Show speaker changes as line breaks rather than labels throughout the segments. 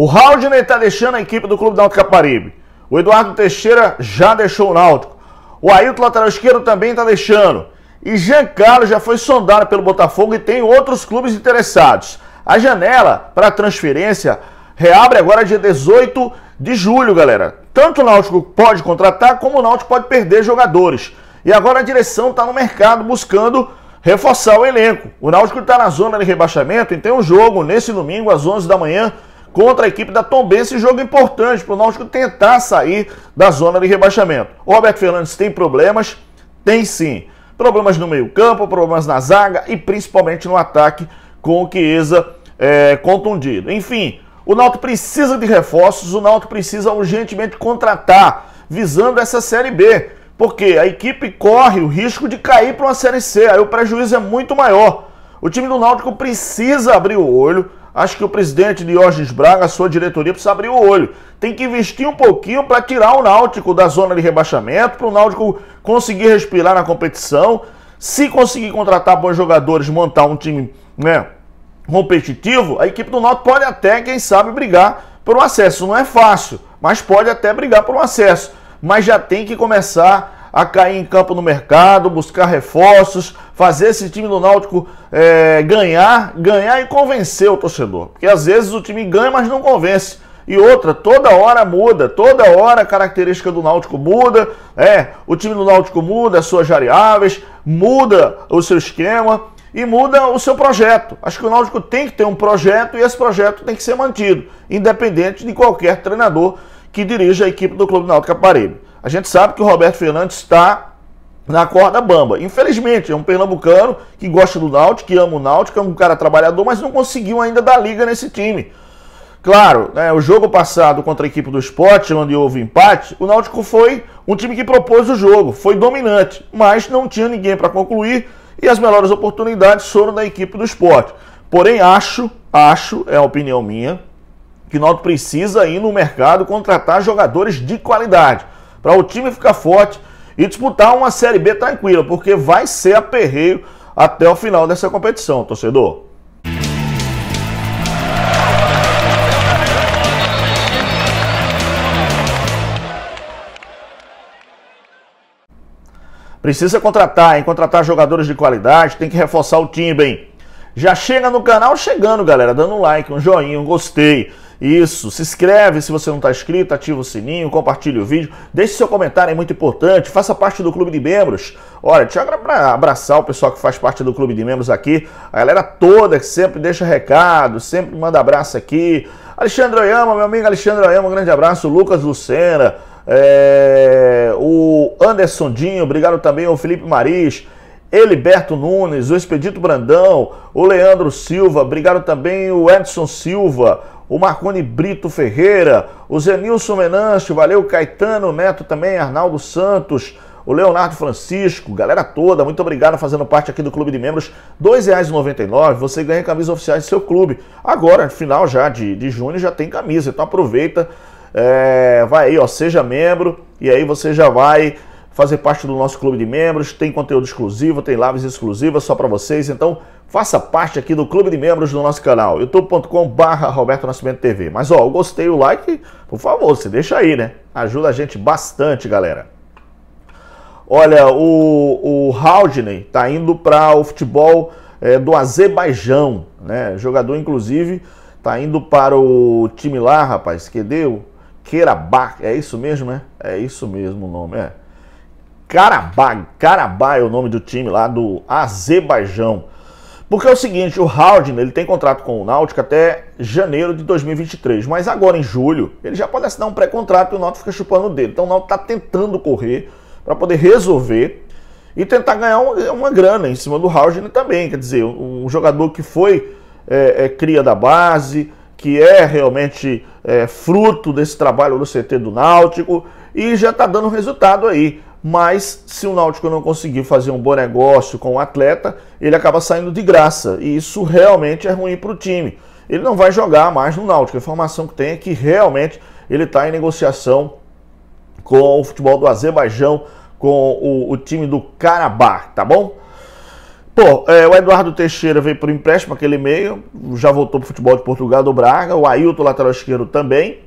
O Haldner está deixando a equipe do Clube Náutico Caparibe. O Eduardo Teixeira já deixou o Náutico. O Ailton lateral esquerdo também está deixando. E Jean Carlos já foi sondado pelo Botafogo e tem outros clubes interessados. A janela para transferência reabre agora dia 18 de julho, galera. Tanto o Náutico pode contratar, como o Náutico pode perder jogadores. E agora a direção está no mercado buscando reforçar o elenco. O Náutico está na zona de rebaixamento e tem um jogo nesse domingo às 11 da manhã contra a equipe da Tombense, jogo é importante para o Náutico tentar sair da zona de rebaixamento. O Roberto Fernandes tem problemas? Tem sim. Problemas no meio-campo, problemas na zaga e principalmente no ataque com o Chiesa é, contundido. Enfim, o Náutico precisa de reforços, o Náutico precisa urgentemente contratar, visando essa Série B, porque a equipe corre o risco de cair para uma Série C, aí o prejuízo é muito maior. O time do Náutico precisa abrir o olho, Acho que o presidente Diógenes Braga, a sua diretoria, precisa abrir o olho. Tem que investir um pouquinho para tirar o Náutico da zona de rebaixamento, para o Náutico conseguir respirar na competição. Se conseguir contratar bons jogadores, montar um time né, competitivo, a equipe do Náutico pode até, quem sabe, brigar por um acesso. Não é fácil, mas pode até brigar por um acesso. Mas já tem que começar a cair em campo no mercado, buscar reforços, fazer esse time do Náutico é, ganhar, ganhar e convencer o torcedor. Porque às vezes o time ganha, mas não convence. E outra, toda hora muda, toda hora a característica do Náutico muda, é, o time do Náutico muda as suas variáveis, muda o seu esquema e muda o seu projeto. Acho que o Náutico tem que ter um projeto e esse projeto tem que ser mantido, independente de qualquer treinador que dirija a equipe do Clube Náutico Aparelho. A gente sabe que o Roberto Fernandes está na corda bamba. Infelizmente, é um pernambucano que gosta do Náutico, que ama o Náutico, é um cara trabalhador, mas não conseguiu ainda dar liga nesse time. Claro, né, o jogo passado contra a equipe do esporte, onde houve empate, o Náutico foi um time que propôs o jogo, foi dominante, mas não tinha ninguém para concluir e as melhores oportunidades foram da equipe do esporte. Porém, acho, acho, é a opinião minha, que o Náutico precisa ir no mercado contratar jogadores de qualidade para o time ficar forte e disputar uma Série B tranquila, porque vai ser aperreio até o final dessa competição, torcedor. Precisa contratar, hein? Contratar jogadores de qualidade, tem que reforçar o time, hein? Já chega no canal chegando, galera, dando um like, um joinha, um gostei. Isso, se inscreve se você não está inscrito, ativa o sininho, compartilha o vídeo, deixe seu comentário, é muito importante, faça parte do clube de membros. Olha, deixa eu abraçar o pessoal que faz parte do clube de membros aqui, a galera toda que sempre deixa recado, sempre manda abraço aqui. Alexandre Oyama, meu amigo Alexandre Oyama, um grande abraço, Lucas Lucena, é... o Anderson Dinho, obrigado também o Felipe Maris. Eliberto Nunes, o Expedito Brandão, o Leandro Silva, obrigado também o Edson Silva, o Marconi Brito Ferreira, o Zenilson Menanche, valeu Caetano Neto também, Arnaldo Santos, o Leonardo Francisco, galera toda, muito obrigado fazendo parte aqui do Clube de Membros. R$ 2,99 você ganha camisa oficiais do seu clube. Agora, final já de, de junho, já tem camisa, então aproveita, é, vai aí, ó, seja membro, e aí você já vai fazer parte do nosso clube de membros, tem conteúdo exclusivo, tem lives exclusivas só para vocês, então faça parte aqui do clube de membros do nosso canal, youtube.com.br Roberto Nascimento TV. Mas ó, gostei, o like, por favor, você deixa aí, né? Ajuda a gente bastante, galera. Olha, o, o Haldney tá indo para o futebol é, do Azerbaijão, né? O jogador, inclusive, tá indo para o time lá, rapaz, que deu Queirabá? é isso mesmo, né? É isso mesmo o nome, é. Karabag. Karabag é o nome do time lá do Azerbaijão. Porque é o seguinte, o Haldin, ele tem contrato com o Náutico até janeiro de 2023, mas agora em julho ele já pode assinar um pré-contrato e o Náutico fica chupando o dedo. Então o Náutico está tentando correr para poder resolver e tentar ganhar uma, grana em cima do Haldin também. Quer dizer, um jogador que foi é, é, cria da base, que é realmente é, fruto desse trabalho no CT do Náutico e já está dando resultado aí mas se o Náutico não conseguir fazer um bom negócio com o atleta, ele acaba saindo de graça. E isso realmente é ruim para o time. Ele não vai jogar mais no Náutico. A informação que tem é que realmente ele está em negociação com o futebol do Azerbaijão, com o, o time do Karabakh, tá bom? Pô, é, o Eduardo Teixeira veio por empréstimo, aquele meio, já voltou para o futebol de Portugal do Braga, o Ailton, lateral esquerdo, também.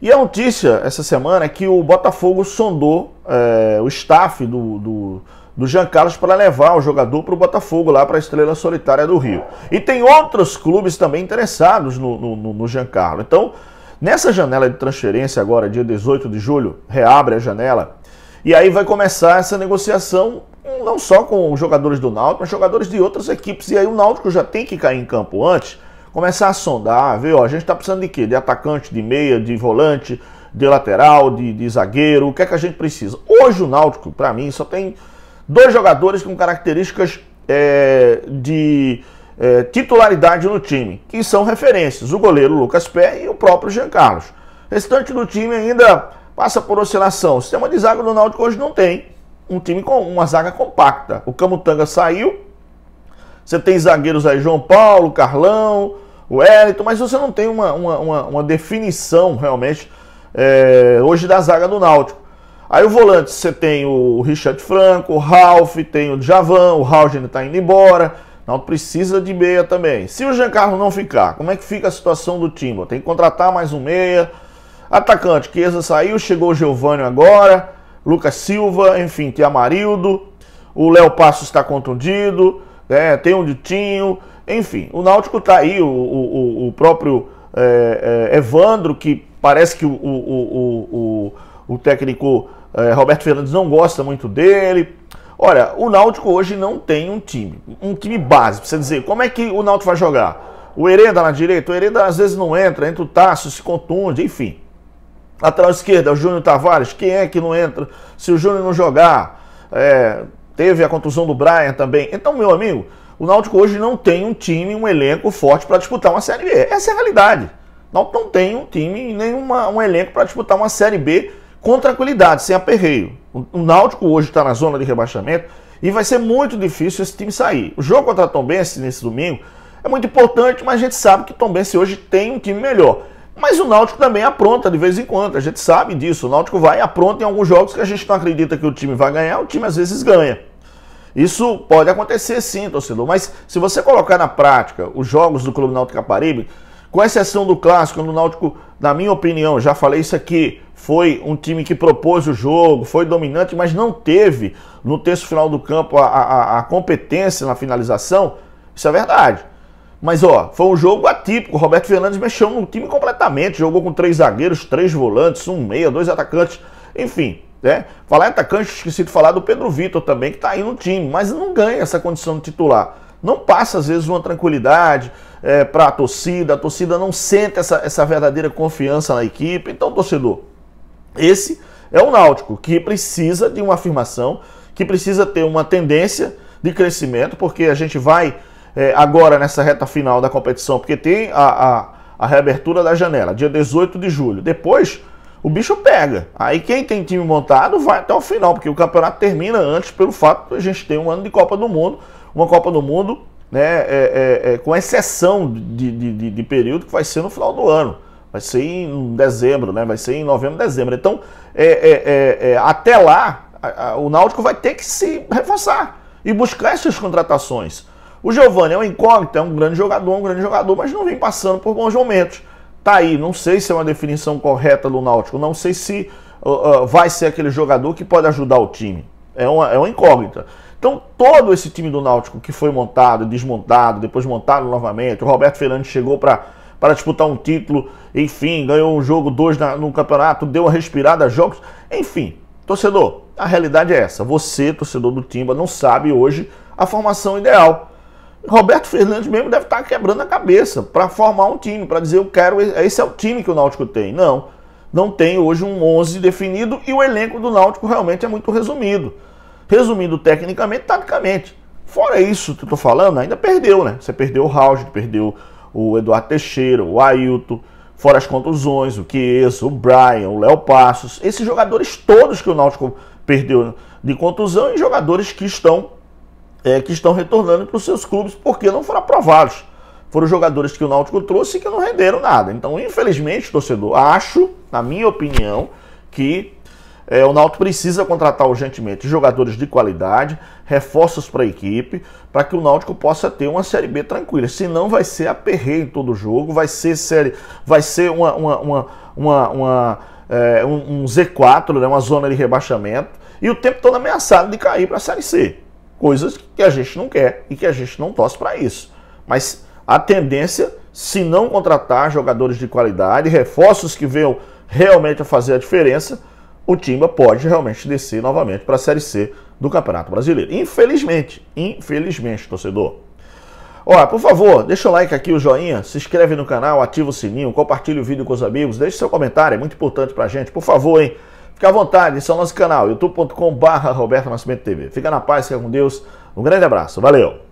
E a notícia essa semana é que o Botafogo sondou é, o staff do, do, do Jean Carlos para levar o jogador para o Botafogo, lá para a Estrela Solitária do Rio. E tem outros clubes também interessados no, no, no Jean Carlos. Então, nessa janela de transferência agora, dia 18 de julho, reabre a janela. E aí vai começar essa negociação não só com os jogadores do Náutico, mas jogadores de outras equipes. E aí o Náutico já tem que cair em campo antes começar a sondar, ver, ó, a gente está precisando de quê? De atacante, de meia, de volante, de lateral, de, de zagueiro, o que é que a gente precisa? Hoje o Náutico, para mim, só tem dois jogadores com características é, de é, titularidade no time, que são referências, o goleiro Lucas Pé e o próprio Jean Carlos. O restante do time ainda passa por oscilação. O sistema de zaga do Náutico hoje não tem um time com uma zaga compacta. O Camutanga saiu, você tem zagueiros aí, João Paulo, Carlão, Wellington, mas você não tem uma, uma, uma, uma definição realmente é, hoje da zaga do Náutico. Aí o volante, você tem o Richard Franco, o Ralf, tem o Javan, o Raugen está indo embora. Não precisa de meia também. Se o Carlos não ficar, como é que fica a situação do time? Tem que contratar mais um meia. Atacante, Chiesa saiu, chegou o Giovanni agora, Lucas Silva, enfim, tem Amarildo. O Léo Passos está contundido né? tem o Ditinho, enfim, o Náutico está aí, o, o, o próprio é, é, Evandro, que parece que o, o, o, o técnico é, Roberto Fernandes não gosta muito dele. Olha, o Náutico hoje não tem um time, um time base. Precisa dizer, como é que o Náutico vai jogar? O Hereda na direita, o Hereda às vezes não entra, entra o Tasso, se contunde, enfim. Lateral esquerda, é o Júnior Tavares, quem é que não entra se o Júnior não jogar? É, Teve a contusão do Brian também. Então, meu amigo, o Náutico hoje não tem um time, um elenco forte para disputar uma Série B. Essa é a realidade. O Náutico não tem um time, nem uma, um elenco para disputar uma Série B com tranquilidade, sem aperreio. O, o Náutico hoje está na zona de rebaixamento e vai ser muito difícil esse time sair. O jogo contra a Tombense nesse domingo é muito importante, mas a gente sabe que o Tombense hoje tem um time melhor. Mas o Náutico também apronta de vez em quando, a gente sabe disso. O Náutico vai e apronta em alguns jogos que a gente não acredita que o time vai ganhar, o time às vezes ganha. Isso pode acontecer sim, torcedor, mas se você colocar na prática os jogos do Clube Náutico Caparibe, com exceção do clássico, no Náutico, na minha opinião, já falei isso aqui, foi um time que propôs o jogo, foi dominante, mas não teve no terço final do campo a, a, a competência na finalização. Isso é verdade. Mas ó, foi um jogo atípico. O Roberto Fernandes mexeu no time completamente. Jogou com três zagueiros, três volantes, um meia, dois atacantes. Enfim, né? Falar em atacante, esqueci de falar do Pedro Vitor também, que está aí no time, mas não ganha essa condição de titular. Não passa, às vezes, uma tranquilidade é, para a torcida, a torcida não sente essa, essa verdadeira confiança na equipe. Então, torcedor, esse é o Náutico, que precisa de uma afirmação, que precisa ter uma tendência de crescimento, porque a gente vai é, agora nessa reta final da competição, porque tem a, a, a reabertura da janela, dia 18 de julho. Depois o bicho pega. Aí quem tem time montado vai até o final, porque o campeonato termina antes pelo fato de a gente ter um ano de Copa do Mundo, uma Copa do Mundo, né, é, é, é, com exceção de, de, de, período que vai ser no final do ano. Vai ser em dezembro, né? Vai ser em novembro, dezembro. Então, é, é, é, até lá, a, a, o Náutico vai ter que se reforçar e buscar essas contratações. O Giovani é um incógnito, é um grande jogador, um grande jogador, mas não vem passando por bons momentos tá aí. Não sei se é uma definição correta do Náutico. Não sei se uh, uh, vai ser aquele jogador que pode ajudar o time. É uma, é uma incógnita. Então, todo esse time do Náutico que foi montado, desmontado, depois montado novamente, o Roberto Fernandes chegou para disputar um título, enfim, ganhou um jogo, dois na, no campeonato, deu uma respirada, jogos, enfim. Torcedor, a realidade é essa. Você, torcedor do Timba, não sabe hoje a formação ideal. Roberto Fernandes mesmo deve estar quebrando a cabeça para formar um time, para dizer eu quero, esse é o time que o Náutico tem. Não, não tem hoje um 11 definido e o elenco do Náutico realmente é muito resumido. Resumindo tecnicamente, taticamente. Fora isso que eu tô falando, ainda perdeu, né? Você perdeu o Raul, perdeu o Eduardo Teixeira, o Ailton, fora as contusões, o Chiesa, o Brian, o Léo Passos, esses jogadores todos que o Náutico perdeu de contusão e jogadores que estão é, que estão retornando para os seus clubes porque não foram aprovados. Foram jogadores que o Náutico trouxe que não renderam nada. Então, infelizmente, torcedor, acho, na minha opinião, que é, o Náutico precisa contratar urgentemente jogadores de qualidade, reforços para a equipe, para que o Náutico possa ter uma Série B tranquila. Senão vai ser aperreio em todo jogo, vai ser série, vai ser uma, uma, uma, uma, uma é, um, um Z4, né, uma zona de rebaixamento, e o tempo todo ameaçado de cair para a Série C coisas que a gente não quer e que a gente não torce para isso. Mas a tendência, se não contratar jogadores de qualidade, reforços que venham realmente a fazer a diferença, o Timba pode realmente descer novamente para a Série C do Campeonato Brasileiro. Infelizmente, infelizmente, torcedor. Olha, por favor, deixa o like aqui, o joinha, se inscreve no canal, ativa o sininho, compartilha o vídeo com os amigos, deixe seu comentário, é muito importante para a gente. Por favor, hein? Fica à vontade, esse é o nosso canal, youtube.com.br Roberto Nascimento TV. Fica na paz, fica com Deus. Um grande abraço, valeu!